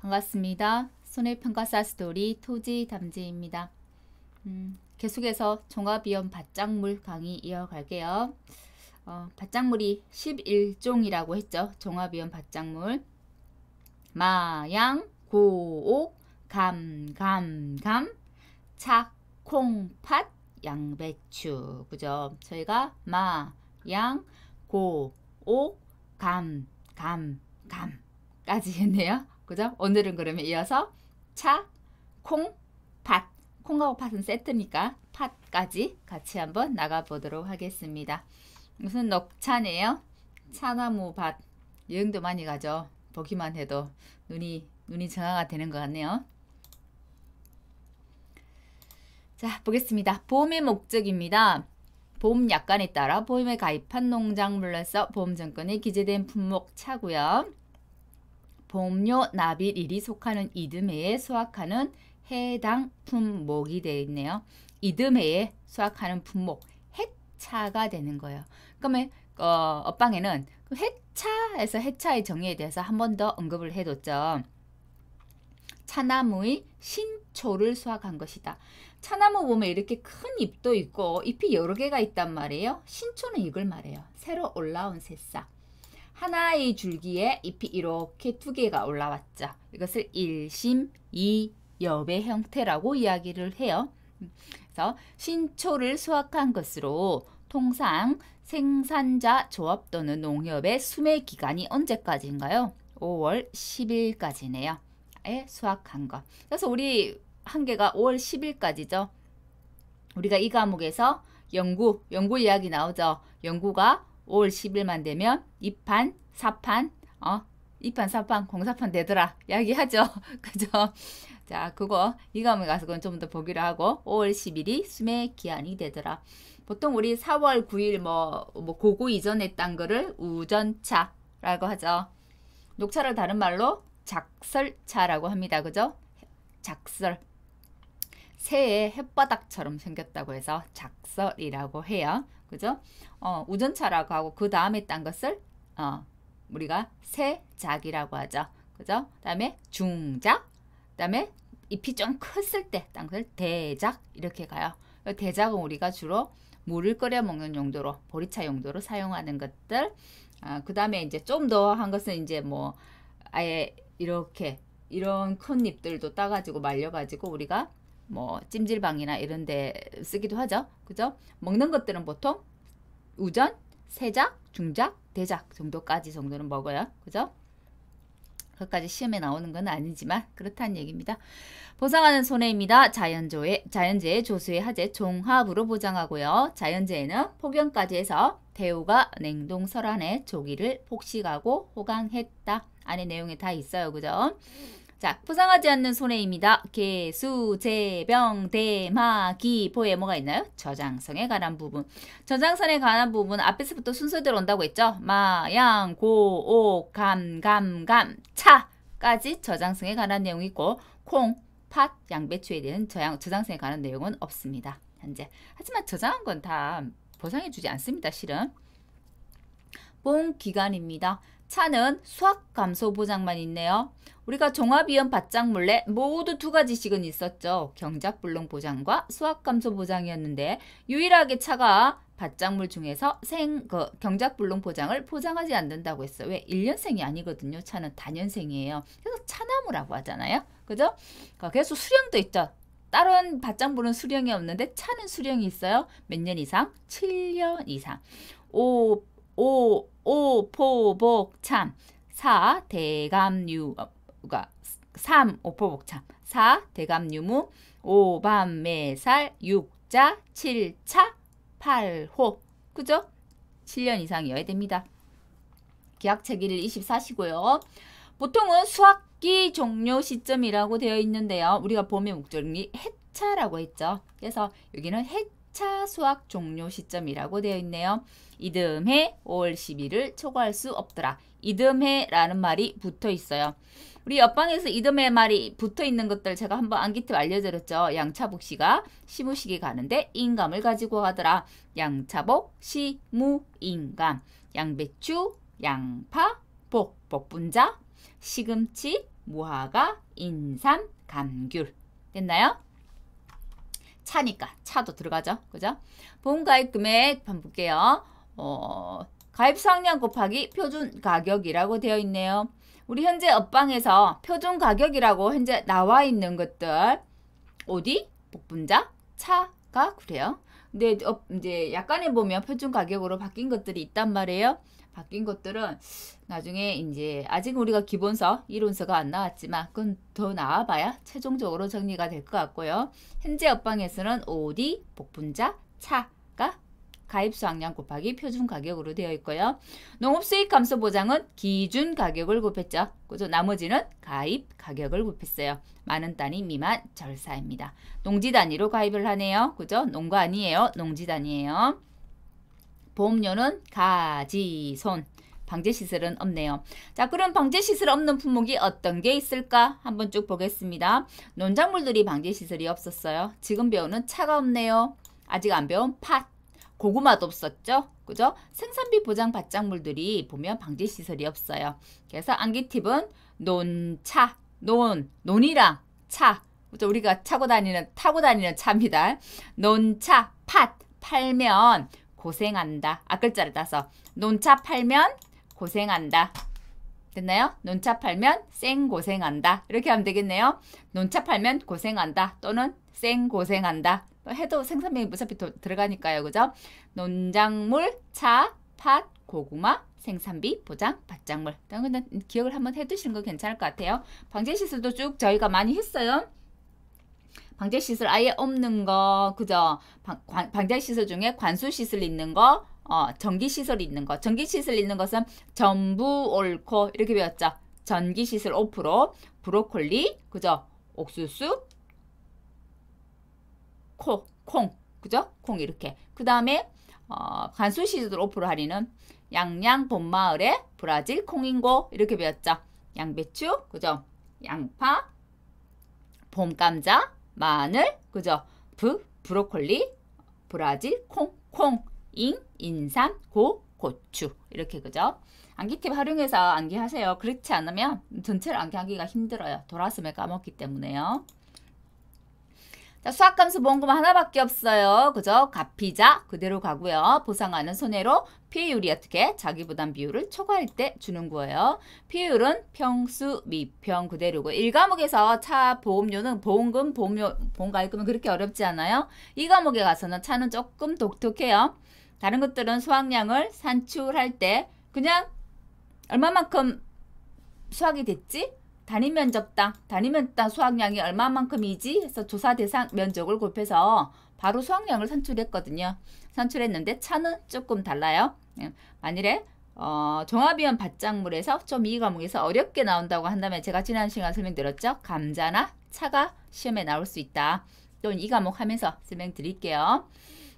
반갑습니다. 손해평가사 스토리 토지 담지입니다. 음, 계속해서 종합위험 바짝물 강의 이어갈게요. 어, 바짝물이 11종이라고 했죠. 종합위험 바짝물. 마양, 고옥, 감, 감, 감, 착, 콩팥 양배추 그죠? 저희가 마, 양, 고, 오, 감, 감, 감까지 했네요. 그죠? 오늘은 그러면 이어서 차, 콩, 팥 콩하고 팥은 세트니까 팥까지 같이 한번 나가보도록 하겠습니다. 무슨 녹차네요. 차나무밭 여행도 많이 가죠. 보기만 해도 눈이 눈이 정화가 되는 것 같네요. 자, 보겠습니다. 보험의 목적입니다. 보험 약관에 따라 보험에 가입한 농작물로서 보험증권에 기재된 품목 차고요. 보험료 납입일이 속하는 이듬해에 수확하는 해당 품목이 되어 있네요. 이듬해에 수확하는 품목 해차가 되는 거예요. 그러면 어, 업방에는 그 해차에서 해차의 정의에 대해서 한 번 더 언급을 해뒀죠. 차나무의 신초를 수확한 것이다. 차나무 보면 이렇게 큰 잎도 있고 잎이 여러 개가 있단 말이에요. 신초는 이걸 말해요. 새로 올라온 새싹. 하나의 줄기에 잎이 이렇게 두 개가 올라왔죠. 이것을 일심 이엽의 형태라고 이야기를 해요. 그래서 신초를 수확한 것으로 통상 생산자 조합 또는 농협의 수매 기간이 언제까지인가요? 5월 10일까지네요. 분야에 수확한 것. 그래서 우리 한개가 5월 10일까지죠. 우리가 이 과목에서 연구, 연구 이야기 나오죠. 연구가 5월 10일만 되면 2판, 4판, 어, 2판, 4판, 04판 되더라. 이야기하죠. 그죠? 자, 그거 이 과목에 가서 그건 좀 더 보기로 하고 5월 10일이 수매 기한이 되더라. 보통 우리 4월 9일 뭐, 뭐 고고 이전에 딴 거를 우전차라고 하죠. 녹차를 다른 말로 작설차라고 합니다. 그죠? 작설. 새의 햇바닥처럼 생겼다고 해서 작설이라고 해요. 그죠? 어, 우전차라고 하고 그 다음에 딴 것을 어, 우리가 새작이라고 하죠. 그죠? 그 다음에 중작, 그 다음에 잎이 좀 컸을 때 딴 것을 대작 이렇게 가요. 대작은 우리가 주로 물을 끓여 먹는 용도로 보리차 용도로 사용하는 것들 아, 어, 그 다음에 이제 좀 더 한 것은 이제 뭐 아예 이렇게 이런 큰 잎들도 따가지고 말려가지고 우리가 뭐 찜질방이나 이런 데 쓰기도 하죠. 그죠? 먹는 것들은 보통 우전, 세작, 중작, 대작 정도까지 정도는 먹어요. 그죠? 그까지 시험에 나오는 건 아니지만 그렇다는 얘기입니다. 보상하는 손해입니다. 자연조의 자연재해 조수의 하재 종합으로 보장하고요. 자연재해는 폭염까지 해서 대우가 냉동 설안에 조기를 폭식하고 호강했다. 안에 내용이 다 있어요. 그죠? 자, 포상하지 않는 손해입니다. 개수, 재병, 대마, 기포에 뭐가 있나요? 저장성에 관한 부분. 저장성에 관한 부분 앞에서부터 순서대로 온다고 했죠? 마, 양, 고, 오, 감, 감, 감, 차까지 저장성에 관한 내용이 있고 콩, 팥, 양배추에 대한 저장, 저장성에 관한 내용은 없습니다. 현재. 하지만 저장한 건 다 보상해주지 않습니다. 실은. 뽕 기간입니다. 차는 수학 감소 보장만 있네요. 우리가 종합이온 바짝물래 모두 두 가지씩은 있었죠. 경작불능 보장과 수학 감소 보장이었는데 유일하게 차가 바짝물 중에서 생, 그, 경작불능 보장을 포장하지 않는다고 했어요. 왜? 1년생이 아니거든요. 차는 단년생이에요. 그래서 차나무라고 하잖아요. 그죠? 그러니까 그래서 수령도 있죠. 다른 바짝물은 수령이 없는데 차는 수령이 있어요. 몇 년 이상? 7년 이상. 5, 5, 5. 포복참 4. 대감유가 3. 오포복참 4. 어, 그러니까 대감유무 5. 밤매살 6자 7차 8호 그죠? 7년 이상이어야 됩니다. 기약체기를 24시고요. 보통은 수학기 종료 시점이라고 되어 있는데요. 우리가 봄의 목적이 해차라고 했죠. 그래서 여기는 해차 4차 수학 종료 시점이라고 되어 있네요. 이듬해 5월 10일을 초과할 수 없더라. 이듬해라는 말이 붙어 있어요. 우리 옆방에서 이듬해 말이 붙어 있는 것들 제가 한번 안기팁 알려드렸죠. 양차복 씨가 시무식에 가는데 인감을 가지고 가더라. 양차복, 시무, 인감. 양배추, 양파, 복, 복분자, 시금치, 무화과, 인삼, 감귤. 됐나요? 차니까 차도 들어가죠. 그죠? 보험 가입 금액 한번 볼게요. 어, 가입 상량 곱하기 표준 가격이라고 되어 있네요. 우리 현재 업방에서 표준 가격이라고 현재 나와 있는 것들 어디? 복분자 차가 그래요. 근데 어, 이제 약간의 보면 표준 가격으로 바뀐 것들이 있단 말이에요. 바뀐 것들은 나중에 이제 아직 우리가 기본서, 이론서가 안 나왔지만 그건 더 나와봐야 최종적으로 정리가 될 것 같고요. 현재 업방에서는 OD, 복분자, 차가 가입수확량 곱하기 표준 가격으로 되어 있고요. 농업수익 감소 보장은 기준 가격을 곱했죠. 그죠? 나머지는 가입 가격을 곱했어요. 많은 단위 미만 절사입니다. 농지 단위로 가입을 하네요. 그죠? 농가 아니에요. 농지 단위에요 보험료는 가지손. 방제시설은 없네요. 자 그럼 방제시설 없는 품목이 어떤 게 있을까? 한번 쭉 보겠습니다. 논작물들이 방제시설이 없었어요. 지금 배우는 차가 없네요. 아직 안 배운 팥. 고구마도 없었죠. 그죠? 생산비 보장 바작물들이 보면 방제시설이 없어요. 그래서 암기팁은 논차, 논, 논이랑 차. 그죠? 우리가 차고 다니는, 타고 다니는 차입니다. 논차, 팥, 팔면 고생한다. 앞글자를 아, 따서 논차 팔면 고생한다. 됐나요? 논차 팔면 쌩 고생한다. 이렇게 하면 되겠네요. 논차 팔면 고생한다 또는 쌩 고생한다. 해도 생산비이 무차피 들어가니까요. 그죠? 논작물, 차, 팥, 고구마, 생산비, 보장, 밭작물. 기억을 한번 해두시는 거 괜찮을 것 같아요. 방제시술도 쭉 저희가 많이 했어요. 방제 시설 아예 없는 거, 그죠? 방, 방제 시설 중에 관수 시설 있는 거, 어, 전기 시설 있는 거. 전기 시설 있는 것은 전부 옳고 이렇게 배웠죠. 전기 시설 5%, 브로콜리, 그죠? 옥수수, 코, 콩, 그죠? 콩 이렇게. 그 다음에 어, 관수 시설 5% 할인은 양양 봄마을에 브라질 콩인고 이렇게 배웠죠. 양배추, 그죠? 양파, 봄감자, 마늘, 그죠? 브, 브로콜리, 브라질, 콩, 콩, 잉, 인삼, 고, 고추 이렇게 그죠? 안기팁 활용해서 안기하세요. 그렇지 않으면 전체를 안기하기가 힘들어요. 돌아서면 까먹기 때문에요. 자, 수학감수 모음금 하나밖에 없어요. 그죠? 갚이자 그대로 가고요. 보상하는 손해로 피율이 어떻게 자기부담 비율을 초과할 때 주는 거예요. 피율은 평수, 미평 그대로고 1과목에서 차 보험료는 보험금, 보험료, 보험가입금은 그렇게 어렵지 않아요. 2과목에 가서는 차는 조금 독특해요. 다른 것들은 수확량을 산출할 때 그냥 얼마만큼 수확이 됐지? 단위 면적당, 단위 면적당 수확량이 얼마만큼이지 해서 조사 대상 면적을 곱해서 바로 수확량을 산출했거든요. 산출했는데 차는 조금 달라요. 예, 만일에 어, 종합위원 밭작물에서 좀 이 과목에서 어렵게 나온다고 한다면 제가 지난 시간 설명드렸죠. 감자나 차가 시험에 나올 수 있다. 또이 과목 하면서 설명드릴게요.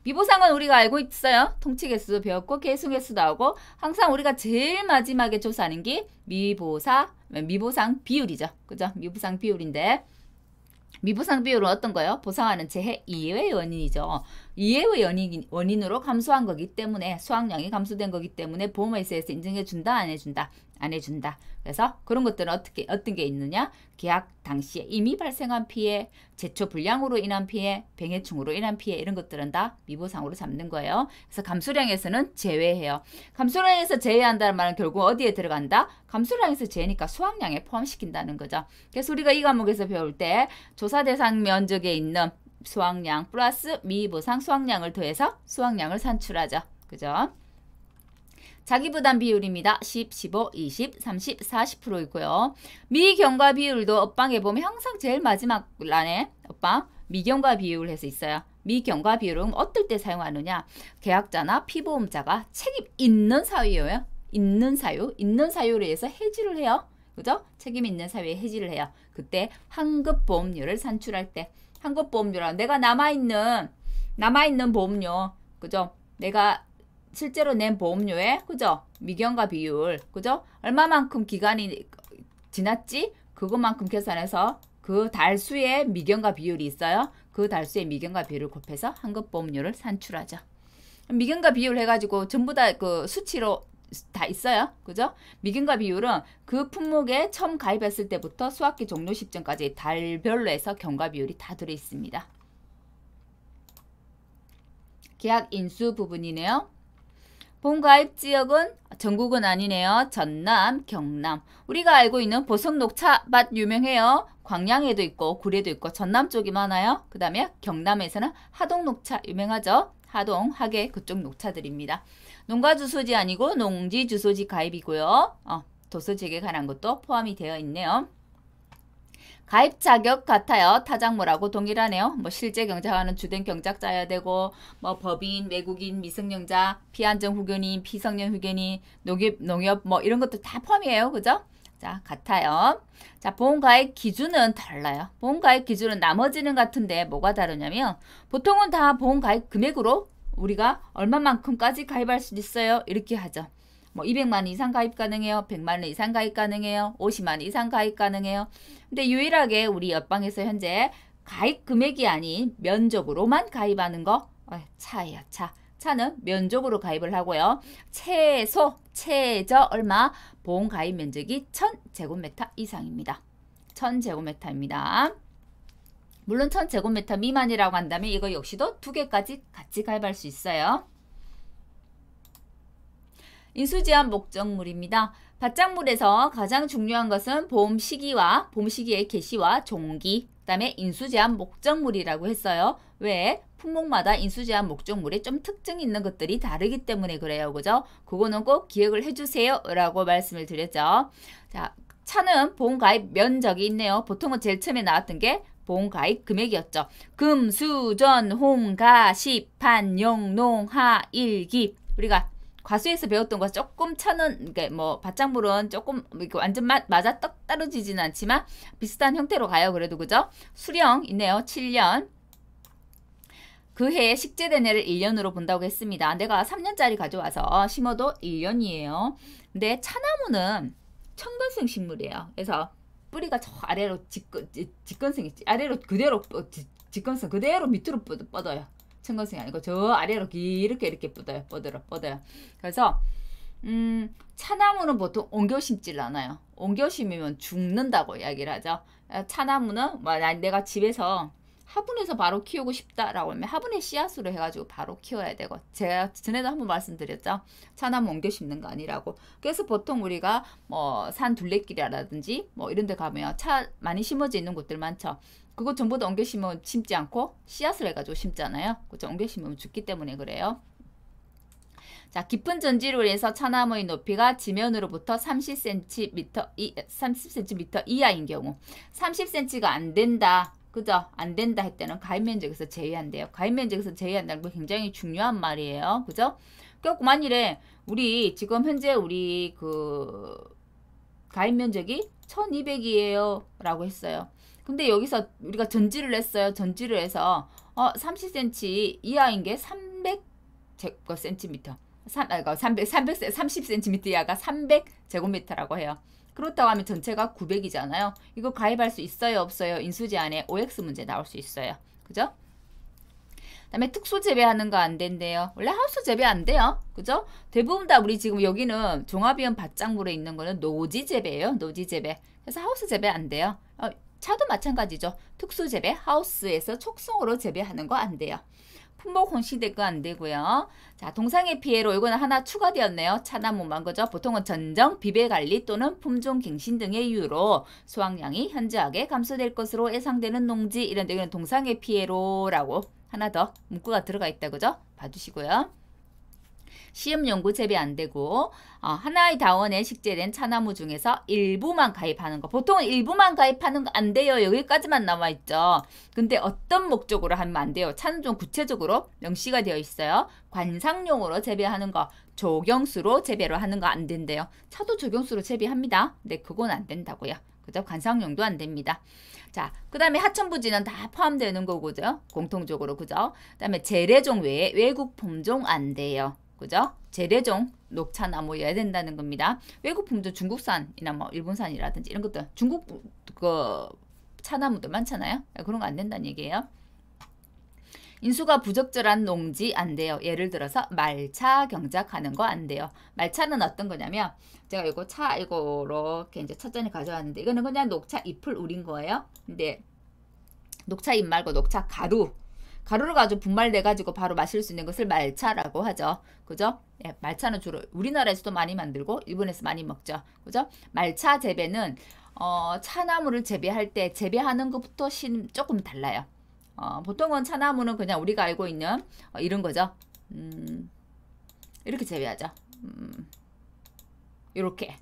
미보상은 우리가 알고 있어요. 통치 개수 배웠고 계수 개수 나오고 항상 우리가 제일 마지막에 조사하는 게 미보사 미보상 비율이죠. 그죠? 미보상 비율인데 미보상 비율은 어떤 거요? 보상하는 재해 이외의 원인이죠. 이외의 연인, 원인으로 감소한 거기 때문에 수확량이 감소된 거기 때문에 보험회사에서 인정해준다 안 해준다 안 해준다. 그래서 그런 것들은 어떻게 어떤 게 있느냐? 계약 당시에 이미 발생한 피해, 제초 불량으로 인한 피해, 병해충으로 인한 피해 이런 것들은 다 미보상으로 잡는 거예요. 그래서 감수량에서는 제외해요. 감수량에서 제외한다는 말은 결국 어디에 들어간다? 감수량에서 제니까 외 수확량에 포함시킨다는 거죠. 그래서 우리가 이 과목에서 배울 때 조사 대상 면적에 있는 수확량 플러스 미보상 수확량을 더해서 수확량을 산출하죠. 그죠? 자기부담 비율입니다. 10, 15, 20, 30, 40%이고요. 미경과 비율도 업방에 보면 항상 제일 마지막 란에 업방 미경과 비율 을 해서 있어요. 미경과 비율은 어떨 때 사용하느냐? 계약자나 피보험자가 책임 있는 사유예요. 있는 사유, 있는 사유로해서 해지를 해요. 그죠? 책임 있는 사유에 해지를 해요. 그때 환급 보험료를 산출할 때 한국보험료랑 내가 남아있는 남아있는 보험료 그죠? 내가 실제로 낸보험료에 그죠? 미경과 비율 그죠? 얼마만큼 기간이 지났지? 그것만큼 계산해서 그 달수의 미경과 비율이 있어요. 그 달수의 미경과 비율을 곱해서 한급보험료를 산출하죠. 미경과 비율 해가지고 전부 다 그 수치로 다 있어요. 그죠? 미균과 비율은 그 품목에 처음 가입했을 때부터 수학기 종료 시점까지 달별로 해서 경과 비율이 다 들어있습니다. 계약 인수 부분이네요. 본가입 지역은 전국은 아니네요. 전남, 경남. 우리가 알고 있는 보성 녹차밭 유명해요. 광양에도 있고 구례도 있고 전남 쪽이 많아요. 그 다음에 경남에서는 하동 녹차 유명하죠. 하동, 하계 그쪽 녹차들입니다. 농가 주소지 아니고 농지 주소지 가입이고요. 어, 도서책에 관한 것도 포함이 되어 있네요. 가입 자격 같아요. 타작물라고 동일하네요. 뭐 실제 경작하는 주된 경작자여야 되고 뭐 법인, 외국인, 미성년자, 피안정 후견인, 피성년 후견인, 농협, 농협 뭐 이런 것도 다 포함이에요. 그죠? 자, 같아요. 자, 보험가입 기준은 달라요. 보험가입 기준은 나머지는 같은데 뭐가 다르냐면 보통은 다 보험가입 금액으로 우리가 얼마만큼까지 가입할 수 있어요? 이렇게 하죠. 뭐 200만 이상 가입 가능해요. 100만 이상 가입 가능해요. 50만 이상 가입 가능해요. 근데 유일하게 우리 옆방에서 현재 가입 금액이 아닌 면적으로만 가입하는 거 어, 차예요. 차. 차는 면적으로 가입을 하고요. 최소, 최저 얼마? 보험 가입 면적이 1000제곱미터 이상입니다. 1000제곱미터입니다. 물론 1000제곱미터 미만이라고 한다면 이거 역시도 두 개까지 같이 가입할 수 있어요. 인수제한 목적물입니다. 바짝물에서 가장 중요한 것은 보험 시기와 보험 시기의 개시와 종기, 그 다음에 인수제한 목적물이라고 했어요. 왜? 품목마다 인수제한 목적물에 좀 특징이 있는 것들이 다르기 때문에 그래요. 그죠? 그거는 꼭 기억을 해주세요. 라고 말씀을 드렸죠. 자, 차는 보험 가입 면적이 있네요. 보통은 제일 처음에 나왔던 게 보험가입 금액이었죠. 금, 수, 전, 홍, 가, 십, 판, 영, 농, 하, 일, 기 우리가 과수에서 배웠던 거 조금 차는 그러니까 뭐 바짝물은 조금 완전 맞, 맞아 떡 떨어지진 않지만 비슷한 형태로 가요. 그래도 그죠? 수령 있네요. 7년. 그 해에 식재된 해를 1년으로 본다고 했습니다. 내가 3년짜리 가져와서 심어도 1년이에요. 근데 차나무는 청근성 식물이에요. 그래서 뿌리가 저 아래로 직근직근성이 아래로 그대로 직근성 그대로 밑으로 뻗어요. 천근성이 아니고 저 아래로 이렇게 이렇게 뻗어요. 뻗어요. 뻗어요. 그래서 음, 차나무는 보통 옹겨 심질 않아요. 옹겨심이면 죽는다고 이야기를 하죠. 차나무는 뭐 내가 집에서 화분에서 바로 키우고 싶다라고 하면 화분에 씨앗으로 해가지고 바로 키워야 되고 제가 전에도 한번 말씀드렸죠 차나무 옮겨 심는 거 아니라고 그래서 보통 우리가 뭐 산 둘레길이라든지 뭐 이런 데 가면 차 많이 심어져 있는 곳들 많죠 그거 전부 다 옮겨 심으면 심지 않고 씨앗을 해가지고 심잖아요 그죠 옮겨 심으면 죽기 때문에 그래요 자, 깊은 전지를위해서 차나무의 높이가 지면으로부터 30cm, 30cm 이하인 경우 30cm가 안 된다. 그죠? 안 된다 할 때는 가입 면적에서 제외한대요. 가입 면적에서 제외한다는 거 굉장히 중요한 말이에요. 그죠? 그래갖고 만일에 우리 지금 현재 우리 그 가입 면적이 1200이에요. 라고 했어요. 근데 여기서 우리가 전지를 했어요. 전지를 해서 어 30cm 이하인 게300 제곱 아, 센티미터. 3, 아, 300, 300, 30cm 이하가 300 제곱미터라고 해요. 그렇다고 하면 전체가 900이잖아요. 이거 가입할 수 있어요 없어요? 인수제 안에 OX 문제 나올 수 있어요. 그죠? 그 다음에 특수 재배하는 거 안 된대요. 원래 하우스 재배 안 돼요. 그죠? 대부분 다 우리 지금 여기는 종합이원 밭작물에 있는 거는 노지 재배예요. 노지 재배. 그래서 하우스 재배 안 돼요. 어, 차도 마찬가지죠. 특수재배 하우스에서 촉성으로 재배하는 거 안 돼요. 품목 혼신대거안 되고요. 자, 동상의 피해로 이거는 하나 추가되었네요. 차나 못 만 거죠. 보통은 전정, 비배 관리 또는 품종 갱신 등의 이유로 수확량이 현저하게 감소될 것으로 예상되는 농지 이런 데는 동상의 피해로라고 하나 더 문구가 들어가 있다 그죠? 봐주시고요. 시험 연구 재배 안 되고 어, 하나의 다원에 식재된 차나무 중에서 일부만 가입하는 거. 보통 일부만 가입하는 거 안 돼요. 여기까지만 남아 있죠. 근데 어떤 목적으로 하면 안 돼요. 차는 좀 구체적으로 명시가 되어 있어요. 관상용으로 재배하는 거, 조경수로 재배로 하는 거 안 된대요. 차도 조경수로 재배합니다. 근데 그건 안 된다고요. 그죠? 관상용도 안 됩니다. 자, 그 다음에 하천부지는 다 포함되는 거고죠. 공통적으로, 그죠? 그 다음에 재래종 외에 외국 품종 안 돼요. 그죠? 재래종 녹차나무여야 된다는 겁니다. 외국품도 중국산이나 뭐 일본산이라든지 이런 것들 중국 그 차나무들 많잖아요. 그런 거 안 된다는 얘기예요. 인수가 부적절한 농지 안 돼요. 예를 들어서 말차 경작하는 거 안 돼요. 말차는 어떤 거냐면 제가 이거 차 이거 이렇게 이제 차전에 가져왔는데 이거는 그냥 녹차 잎을 우린 거예요. 근데 녹차 잎 말고 녹차 가루 가루를가 아주 분말돼 가지고 바로 마실 수 있는 것을 말차라고 하죠. 그죠? 예, 말차는 주로 우리나라에서도 많이 만들고 일본에서 많이 먹죠. 그죠? 말차 재배는 어, 차나무를 재배할 때 재배하는 것부터 신, 조금 달라요. 어, 보통은 차나무는 그냥 우리가 알고 있는 어, 이런 거죠. 음, 이렇게 재배하죠. 음, 이렇게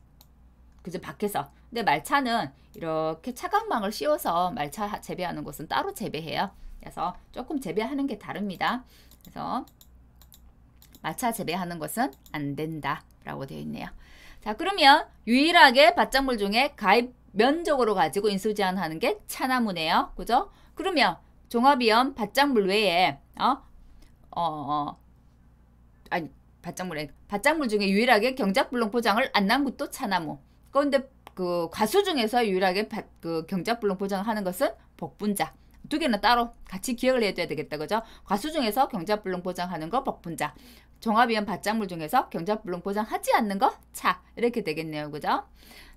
그죠 밖에서 근데 말차는 이렇게 차광망을 씌워서 말차 재배하는 곳은 따로 재배해요. 그래서 조금 재배하는 게 다릅니다. 그래서 마차 재배하는 것은 안 된다 라고 되어 있네요. 자 그러면 유일하게 밭작물 중에 가입 면적으로 가지고 인수 제한하는 게 차나무네요. 그죠? 그러면 종합이염 밭작물 외에 어? 어, 어 아니 밭작물에 밭작물 중에 유일하게 경작불능 포장을 안난 것도 차나무. 그런데 그 과수 중에서 유일하게 밭, 그 경작불능 포장하는 을 것은 복분자. 두 개는 따로 같이 기억을 해줘야 되겠다. 그죠? 과수 중에서 경자불능 보장하는 거 복분자. 종합위원밭작물 중에서 경자불능 보장하지 않는 거 차. 이렇게 되겠네요. 그죠?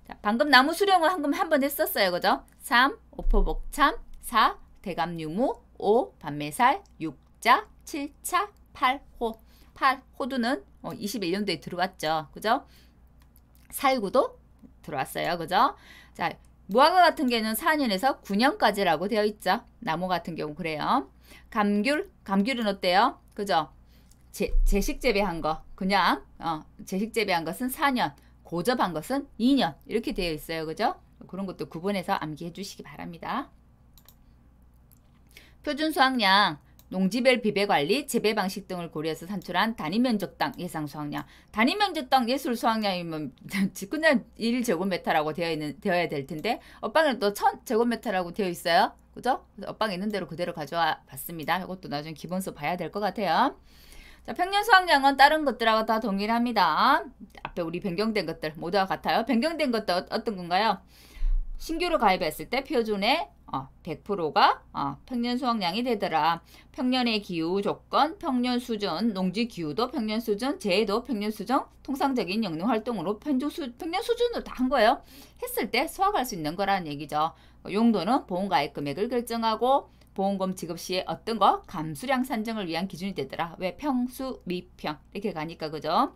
자, 방금 나무 수령을 한번 한 했었어요. 그죠? 3. 오포복참 4. 대감유무 5. 반매살 6자 7차 8호 8. 호두는 어, 21년도에 들어왔죠. 그죠? 살구도 들어왔어요. 그죠? 자, 무화과 같은 경우는 4년에서 9년까지라고 되어 있죠. 나무 같은 경우 그래요. 감귤, 감귤은 어때요? 그죠? 제, 제식 재배한 거, 그냥 어, 제식 재배한 것은 4년, 고접한 것은 2년 이렇게 되어 있어요. 그죠? 그런 것도 구분해서 암기해 주시기 바랍니다. 표준 수확량 농지별 비배 관리, 재배 방식 등을 고려해서 산출한 단위 면적 당 예상 수확량. 단위 면적 당 예술 수확량이면 그년 1제곱미터라고 되어 있는 되어야 될 텐데 업방은 또 1000제곱미터라고 되어 있어요. 그죠? 업방에 있는 대로 그대로 가져와 봤습니다. 이것도 나중에 기본서 봐야 될 것 같아요. 자, 평년 수확량은 다른 것들하고 다 동일합니다. 앞에 우리 변경된 것들 모두와 같아요. 변경된 것도 어, 어떤 건가요? 신규로 가입했을 때 표준의 어, 100%가 어, 평년 수확량이 되더라. 평년의 기후 조건, 평년 수준, 농지 기후도 평년 수준, 재해도 평년 수준, 통상적인 영농 활동으로 편조 수, 평년 수준으로 다 한 거예요. 했을 때 수확할 수 있는 거라는 얘기죠. 그 용도는 보험가입 금액을 결정하고 보험금 지급 시에 어떤 거 감수량 산정을 위한 기준이 되더라. 왜 평수, 미평 이렇게 가니까 그죠?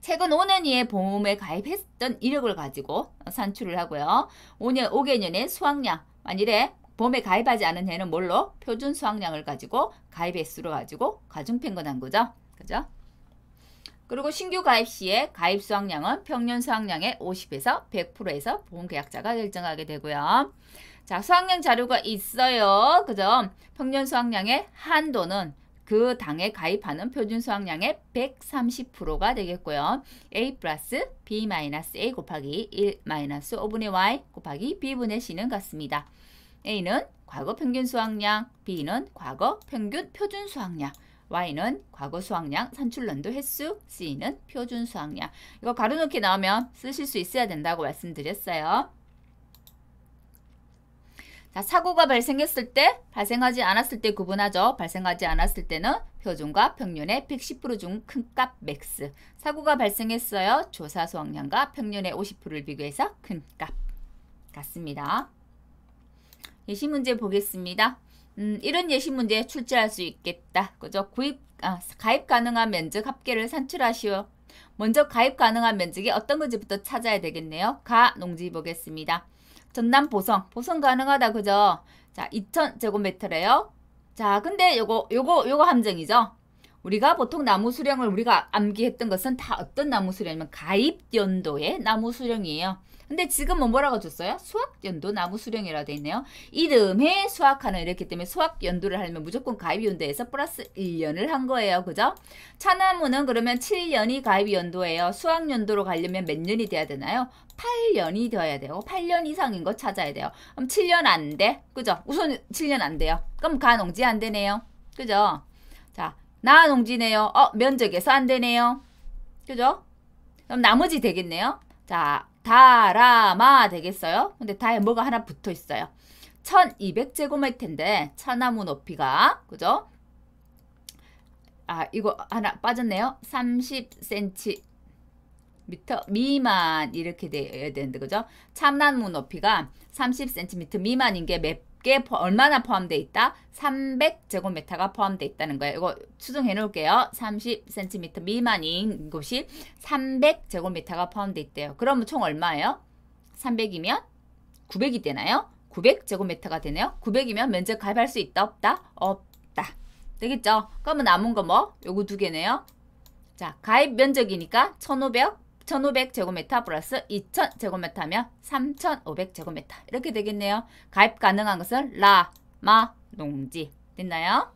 최근 5년에 이 보험에 가입했던 이력을 가지고 산출을 하고요. 5년 5개년의 수확량 만일에 봄에 가입하지 않은 해는 뭘로? 표준 수확량을 가지고 가입 횟수로 가지고 가중평균한 거죠. 그죠? 그리고 신규 가입 시에 가입 수확량은 평년 수확량의 50에서 100%에서 보험계약자가 결정하게 되고요. 자, 수확량 자료가 있어요. 그죠? 평년 수확량의 한도는 그 당에 가입하는 표준 수확량의 130%가 되겠고요. a 플러스 b 마이너스 a 곱하기 1 마이너스 5분의 y 곱하기 b분의 c는 같습니다. a는 과거 평균 수학량, b는 과거 평균 표준 수학량, y는 과거 수학량, 산출년도 횟수, c는 표준 수학량. 이거 가로놓기 나오면 쓰실 수 있어야 된다고 말씀드렸어요. 자, 사고가 발생했을 때, 발생하지 않았을 때 구분하죠. 발생하지 않았을 때는 표준과 평균의 110%중 큰 값 맥스. 사고가 발생했어요. 조사 수확량과 평균의 50%를 비교해서 큰 값. 같습니다. 예시 문제 보겠습니다. 음, 이런 예시 문제 출제할 수 있겠다. 그죠? 구입, 아, 가입 가능한 면적 합계를 산출하시오. 먼저 가입 가능한 면적이 어떤 건지부터 찾아야 되겠네요. 가 농지 보겠습니다. 전남 보성. 보성 가능하다, 그죠? 자, 2000제곱미터래요. 자, 근데 요거, 요거, 요거 함정이죠? 우리가 보통 나무 수령을 우리가 암기했던 것은 다 어떤 나무 수령이면 가입 연도의 나무 수령이에요. 근데 지금은 뭐 뭐라고 줬어요? 수학 연도 나무 수령이라 돼 있네요. 이름에 수학하는 이렇게 때문에 수학 연도를 하려면 무조건 가입 연도에서 플러스 1년을 한 거예요. 그죠? 차나무는 그러면 7년이 가입 연도예요. 수학 연도로 가려면 몇 년이 돼야 되나요? 8년이 되어야 되고 8년 이상인 거 찾아야 돼요. 그럼 7년 안 돼. 그죠? 우선 7년 안 돼요. 그럼 가농지 안 되네요. 그죠? 자, 나농지네요. 어, 면적에서 안 되네요. 그죠? 그럼 나머지 되겠네요. 자, 다라마 되겠어요? 근데 다에 뭐가 하나 붙어 있어요. 1200제곱미터인데 차나무 높이가 그죠? 아 이거 하나 빠졌네요. 30cm 미터 미만 이렇게 되어야 되는데 그죠? 참나무 높이가 30cm 미만인 게 몇 개 얼마나 포함되어 있다? 300제곱미터가 포함되어 있다는 거예요. 이거 추정해 놓을게요. 30cm 미만인 곳이 300제곱미터가 포함되어 있대요. 그러면 총 얼마예요? 300이면 900이 되나요? 900제곱미터가 되네요. 900이면 면적 가입할 수 있다 없다? 없다. 되겠죠? 그러면 남은 거 뭐? 요거 두 개네요. 자, 가입 면적이니까 1500 2,500제곱미터 플러스 2,000제곱미터면 3,500제곱미터 이렇게 되겠네요. 가입 가능한 것은 라, 마, 농지 됐나요?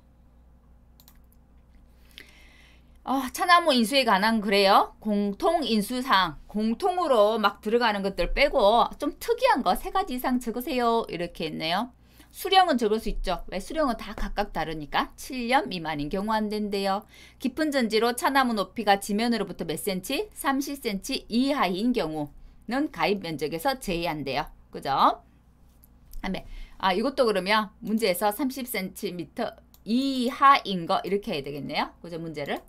어, 차나무 인수에 관한 그래요. 공통 인수상 공통으로 막 들어가는 것들 빼고 좀 특이한 거 세 가지 이상 적으세요. 이렇게 했네요. 수령은 적을 수 있죠. 왜 수령은 다 각각 다르니까 7년 미만인 경우 안 된대요. 깊은 전지로 차나무 높이가 지면으로부터 몇 센치? 30cm 이하인 경우는 가입 면적에서 제외한대요. 그죠? 다음에 아 이것도 그러면 문제에서 30cm 이하인 거 이렇게 해야 되겠네요. 그죠? 문제를.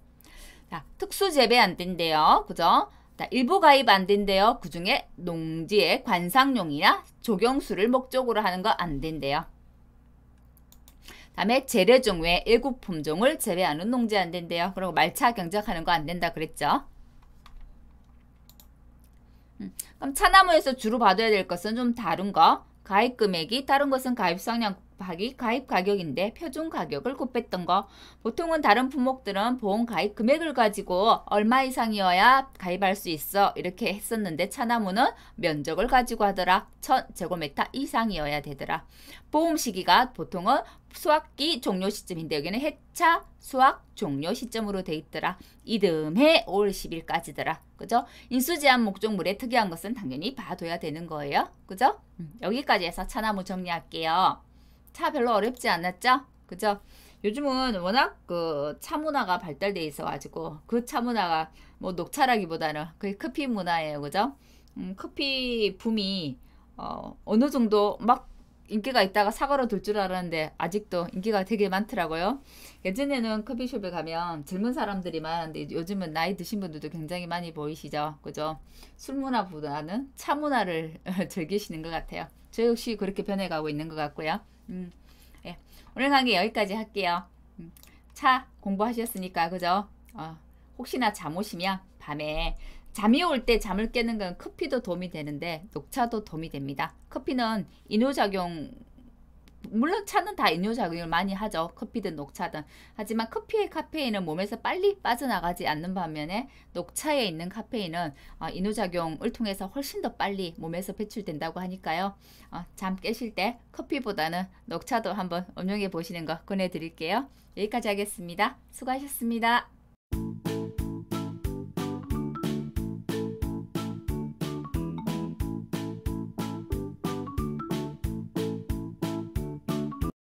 자, 특수 재배 안 된대요. 그죠? 자, 일부 가입 안 된대요. 그 중에 농지의 관상용이나 조경수를 목적으로 하는 거 안 된대요. 다음에 재래종 외 일곱 품종을 제외하는 농지 안 된대요. 그리고 말차 경작하는 거 안 된다 그랬죠. 음, 그럼 차나무에서 주로 받아야 될 것은 좀 다른 거. 가입 금액이 다른 것은 가입 성량량 가하기 가입 가격인데 표준 가격을 곱했던 거. 보통은 다른 품목들은 보험 가입 금액을 가지고 얼마 이상이어야 가입할 수 있어 이렇게 했었는데 차나무는 면적을 가지고 하더라. 1000제곱미터 이상이어야 되더라. 보험 시기가 보통은 수학기 종료 시점인데 여기는 해차 수학 종료 시점으로 돼 있더라. 이듬해 5월 10일까지더라. 그죠? 인수 제한 목적물의 특이한 것은 당연히 봐둬야 되는 거예요. 그죠? 음, 여기까지 해서 차나무 정리할게요. 차 별로 어렵지 않았죠? 그죠? 요즘은 워낙 그 차 문화가 발달돼 있어 가지고 그 차 문화가 뭐 녹차라기보다는 그 커피 문화예요. 그죠? 음, 커피 붐이 어, 어느 정도 막 인기가 있다가 사과로돌 줄 알았는데 아직도 인기가 되게 많더라고요. 예전에는 커피숍에 가면 젊은 사람들이 많았데 요즘은 나이 드신 분들도 굉장히 많이 보이시죠. 그죠? 술 문화보다는 차 문화를 즐기시는 것 같아요. 저 역시 그렇게 변해가고 있는 것 같고요. 음, 예. 오늘 강의 여기까지 할게요. 음, 차 공부하셨으니까 그죠? 어, 혹시나 잠 오시면 밤에 잠이 올 때 잠을 깨는 건 커피도 도움이 되는데 녹차도 도움이 됩니다. 커피는 인후작용 물론 차는 다 음료 작용을 많이 하죠. 커피든 녹차든. 하지만 커피의 카페인은 몸에서 빨리 빠져나가지 않는 반면에 녹차에 있는 카페인은 어, 인후 작용을 통해서 훨씬 더 빨리 몸에서 배출된다고 하니까요. 어, 잠 깨실 때 커피보다는 녹차도 한번 응용해 보시는 거 권해드릴게요. 여기까지 하겠습니다. 수고하셨습니다.